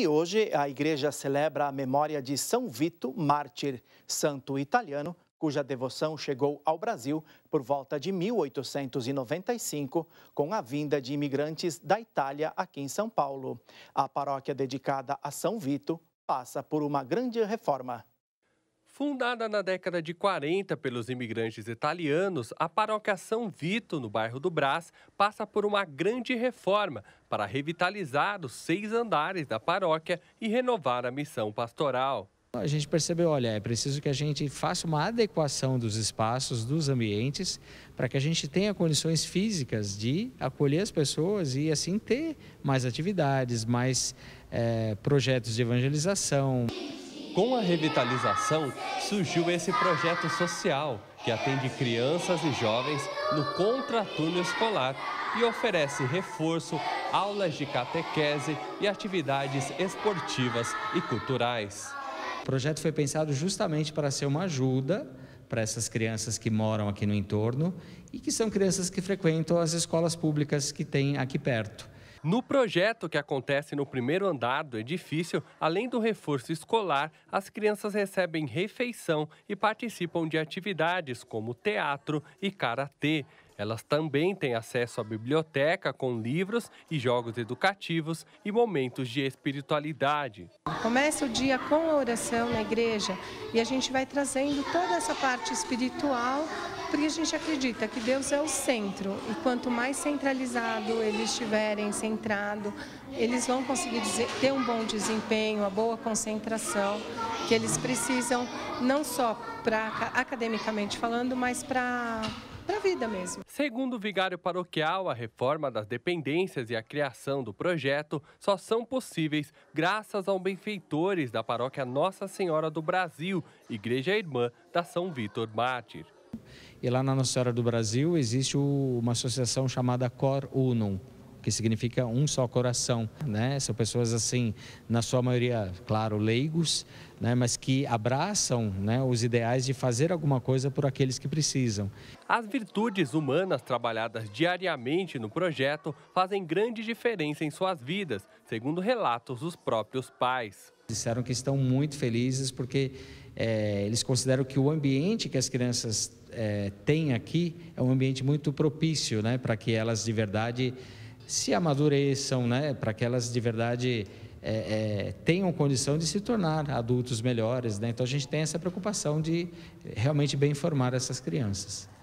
E hoje a igreja celebra a memória de São Vito, mártir santo italiano, cuja devoção chegou ao Brasil por volta de 1895, com a vinda de imigrantes da Itália aqui em São Paulo. A paróquia dedicada a São Vito passa por uma grande reforma. Fundada na década de 40 pelos imigrantes italianos, a paróquia São Vito, no bairro do Brás, passa por uma grande reforma para revitalizar os seis andares da paróquia e renovar a missão pastoral. A gente percebeu, olha, é preciso que a gente faça uma adequação dos espaços, dos ambientes, para que a gente tenha condições físicas de acolher as pessoas e assim ter mais atividades, mais é, projetos de evangelização. Com a revitalização, surgiu esse projeto social que atende crianças e jovens no contratúnel escolar e oferece reforço, aulas de catequese e atividades esportivas e culturais. O projeto foi pensado justamente para ser uma ajuda para essas crianças que moram aqui no entorno e que são crianças que frequentam as escolas públicas que tem aqui perto. No projeto, que acontece no primeiro andar do edifício, além do reforço escolar, as crianças recebem refeição e participam de atividades como teatro e karatê. Elas também têm acesso à biblioteca com livros e jogos educativos e momentos de espiritualidade. Começa o dia com a oração na igreja e a gente vai trazendo toda essa parte espiritual porque a gente acredita que Deus é o centro e quanto mais centralizado eles estiverem, centrado, eles vão conseguir ter um bom desempenho, uma boa concentração, que eles precisam não só para academicamente falando, mas para para vida mesmo. Segundo o vigário paroquial, a reforma das dependências e a criação do projeto só são possíveis graças aos benfeitores da paróquia Nossa Senhora do Brasil, igreja irmã da São Vitor Mártir. E lá na Nossa Senhora do Brasil existe uma associação chamada Cor Unum, que significa um só coração, né? São pessoas assim, na sua maioria, claro, leigos, né? Mas que abraçam, né? Os ideais de fazer alguma coisa por aqueles que precisam. As virtudes humanas trabalhadas diariamente no projeto fazem grande diferença em suas vidas, segundo relatos dos próprios pais. Disseram que estão muito felizes porque é, eles consideram que o ambiente que as crianças é, têm aqui é um ambiente muito propício né, para que elas de verdade se amadureçam, né, para que elas de verdade é, é, tenham condição de se tornar adultos melhores. Né? Então a gente tem essa preocupação de realmente bem formar essas crianças.